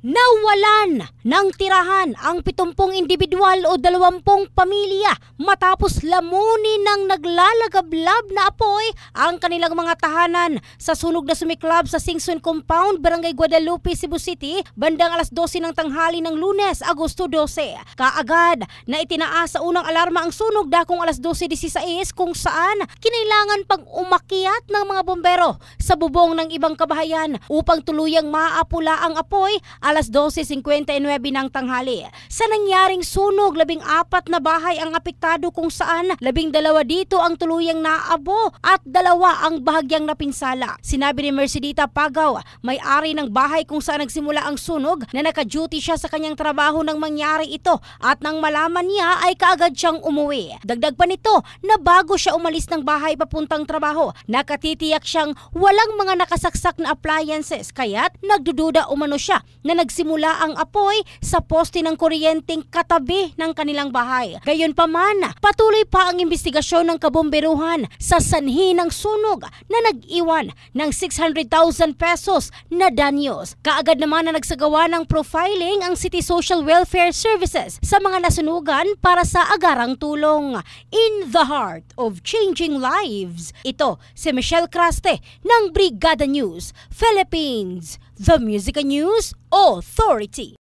Nawalan ng tirahan ang 70 individual o 20 pamilya matapos lamunin ng naglalagablab na apoy ang kanilang mga tahanan sa sunog na sumiklab sa Singson Compound, Barangay Guadalupe, Cebu City, bandang alas 12 ng tanghali ng lunes, Agosto 12. Kaagad na itinaas sa unang alarma ang sunog dakong alas 12.16 kung saan kinailangan pang umakyat ng mga bombero sa bubong ng ibang kabahayan upang tuluyang maapula ang apoy at alas 12.59 ng tanghali. Sa nangyaring sunog, labing apat na bahay ang apektado kung saan labing dalawa dito ang tuluyang naabo at dalawa ang bahagyang napinsala. Sinabi ni Mercedita Pagaw, may-ari ng bahay kung saan nagsimula ang sunog na naka-duty siya sa kanyang trabaho nang mangyari ito at nang malaman niya ay kaagad siyang umuwi. Dagdag pa nito na bago siya umalis ng bahay papuntang trabaho, nakatitiyak siyang walang mga nakasaksak na appliances kaya't nagdududa umano siya na nagsimula ang apoy sa poste ng kuryenteng katabi ng kanilang bahay. Gayunpaman, patuloy pa ang investigasyon ng kabomberuhan sa sanhi ng sunog na nag-iwan ng 600,000 pesos na danyos. Kaagad naman na nagsagawa ng profiling ang City Social Welfare Services sa mga nasunugan para sa agarang tulong. In the heart of changing lives, ito si Michelle Craste ng Brigada News, Philippines, The Music News o authority.